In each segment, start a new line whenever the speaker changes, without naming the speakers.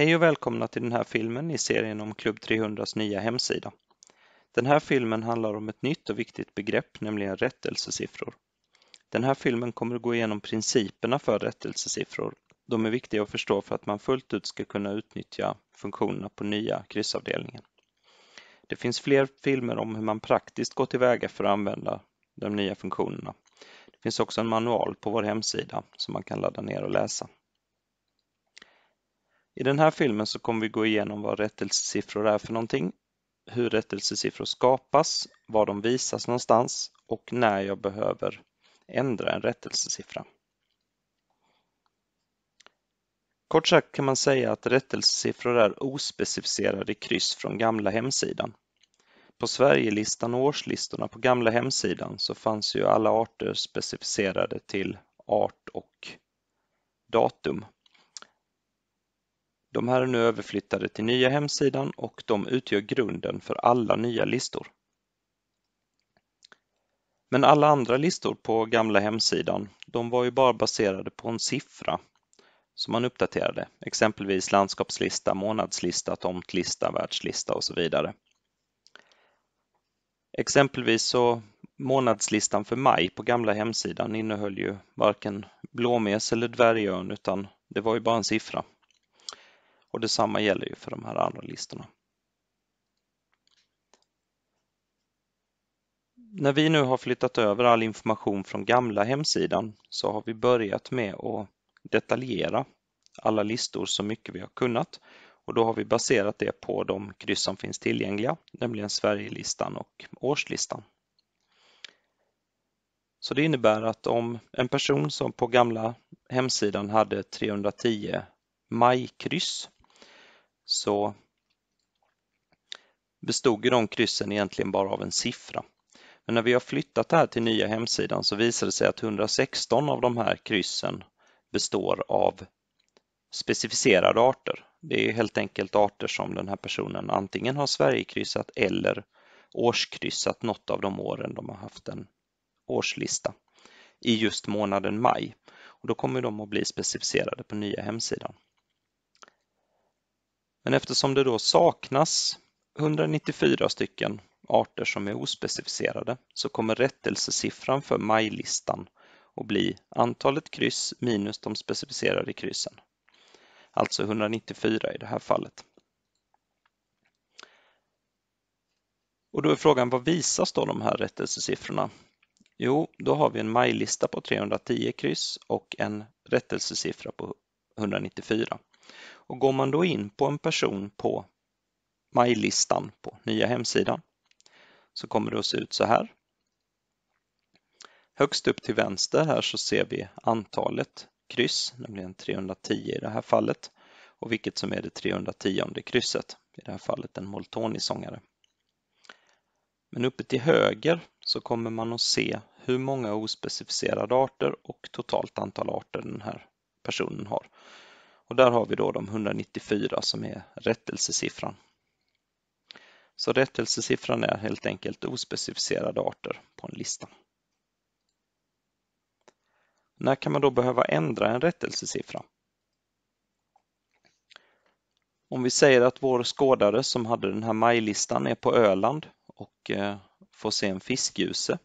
Hej och välkomna till den här filmen i serien om Klubb 300s nya hemsida. Den här filmen handlar om ett nytt och viktigt begrepp, nämligen rättelsesiffror. Den här filmen kommer att gå igenom principerna för rättelsesiffror. De är viktiga att förstå för att man fullt ut ska kunna utnyttja funktionerna på nya kryssavdelningen. Det finns fler filmer om hur man praktiskt går tillväga för att använda de nya funktionerna. Det finns också en manual på vår hemsida som man kan ladda ner och läsa. I den här filmen så kommer vi gå igenom vad rättelsesiffror är för någonting, hur rättelsesiffror skapas, var de visas någonstans och när jag behöver ändra en rättelsesiffra. Kort sagt kan man säga att rättelsesiffror är ospecificerade kryss från gamla hemsidan. På Sverigelistan och årslistorna på gamla hemsidan så fanns ju alla arter specificerade till art och datum de här är nu överflyttade till nya hemsidan och de utgör grunden för alla nya listor. Men alla andra listor på gamla hemsidan, de var ju bara baserade på en siffra som man uppdaterade, exempelvis landskapslista, månadslista, tomtlista, världslista och så vidare. Exempelvis så månadslistan för maj på gamla hemsidan innehöll ju varken blåmes eller dvärgön utan det var ju bara en siffra och detsamma gäller ju för de här andra listorna. När vi nu har flyttat över all information från gamla hemsidan så har vi börjat med att detaljera alla listor så mycket vi har kunnat och då har vi baserat det på de kryss som finns tillgängliga, nämligen Sverigelistan och årslistan. Så det innebär att om en person som på gamla hemsidan hade 310 majkryss så bestod ju de kryssen egentligen bara av en siffra. Men när vi har flyttat det här till nya hemsidan så visar det sig att 116 av de här kryssen består av specificerade arter. Det är helt enkelt arter som den här personen antingen har Sverigekryssat eller årskryssat något av de åren de har haft en årslista i just månaden maj. Och Då kommer de att bli specificerade på nya hemsidan. Men eftersom det då saknas 194 stycken arter som är ospecificerade så kommer rättelsesiffran för majlistan att bli antalet kryss minus de specificerade kryssen. Alltså 194 i det här fallet. Och då är frågan, vad visas då de här rättelsesiffrorna? Jo, då har vi en majlista på 310 kryss och en rättelsesiffra på 194. Och går man då in på en person på majlistan på nya hemsidan så kommer det att se ut så här. Högst upp till vänster här så ser vi antalet kryss, nämligen 310 i det här fallet och vilket som är det 310 krysset, i det här fallet en Moltoni-sångare. Men uppe till höger så kommer man att se hur många ospecificerade arter och totalt antal arter den här personen har. Och där har vi då de 194 som är rättelsesiffran. Så rättelsesiffran är helt enkelt ospecificerade arter på en lista. När kan man då behöva ändra en rättelsesiffra? Om vi säger att vår skådare som hade den här majlistan är på Öland och eh, får se en fiskgjuse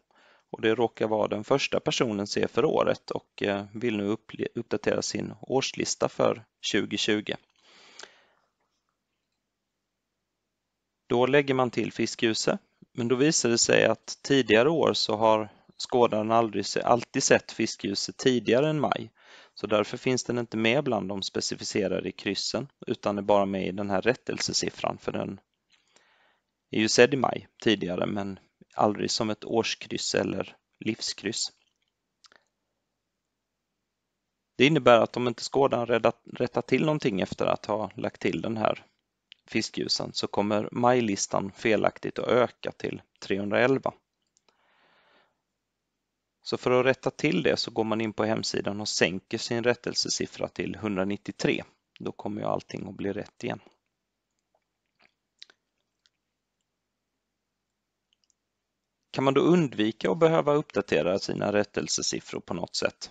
och det råkar vara den första personen ser för året och eh, vill nu uppdatera sin årslista för 2020. Då lägger man till fiskgjuse, men då visar det sig att tidigare år så har skådaren aldrig, alltid sett fiskljuset tidigare än maj. Så därför finns den inte med bland de specificerade kryssen utan är bara med i den här rättelsesiffran för den är ju sedd i maj tidigare men aldrig som ett årskryss eller livskryss. Det innebär att om inte skådan rättar till någonting efter att ha lagt till den här fiskgjusen så kommer majlistan felaktigt att öka till 311. Så för att rätta till det så går man in på hemsidan och sänker sin rättelsesiffra till 193. Då kommer ju allting att bli rätt igen. kan man då undvika att behöva uppdatera sina rättelsesiffror på något sätt?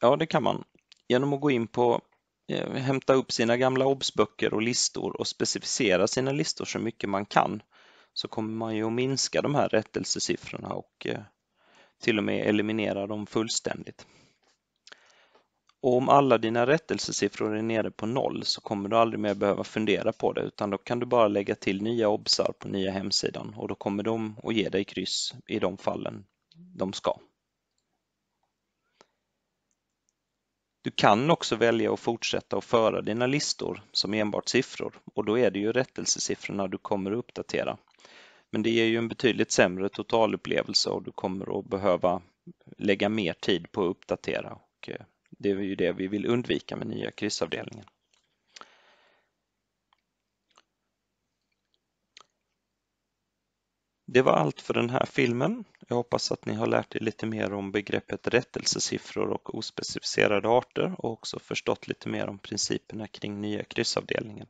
Ja, det kan man. Genom att gå in på eh, hämta upp sina gamla obsböcker och listor och specificera sina listor så mycket man kan så kommer man ju att minska de här rättelsesiffrorna och eh, till och med eliminera dem fullständigt. Och om alla dina rättelsesiffror är nere på noll så kommer du aldrig mer behöva fundera på det utan då kan du bara lägga till nya obsar på nya hemsidan och då kommer de att ge dig kryss i de fallen de ska. Du kan också välja att fortsätta att föra dina listor som enbart siffror och då är det ju rättelsesiffrorna du kommer att uppdatera. Men det ger ju en betydligt sämre totalupplevelse och du kommer att behöva lägga mer tid på att uppdatera och eh, det är ju det vi vill undvika med nya kryssavdelningen. Det var allt för den här filmen. Jag hoppas att ni har lärt er lite mer om begreppet rättelsesiffror och ospecificerade arter och också förstått lite mer om principerna kring nya kryssavdelningen.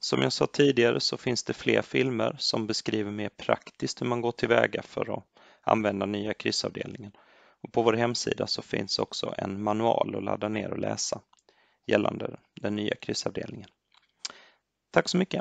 Som jag sa tidigare så finns det fler filmer som beskriver mer praktiskt hur man går tillväga för att använda nya kryssavdelningen. Och på vår hemsida så finns också en manual att ladda ner och läsa gällande den nya kryssavdelningen. Tack så mycket!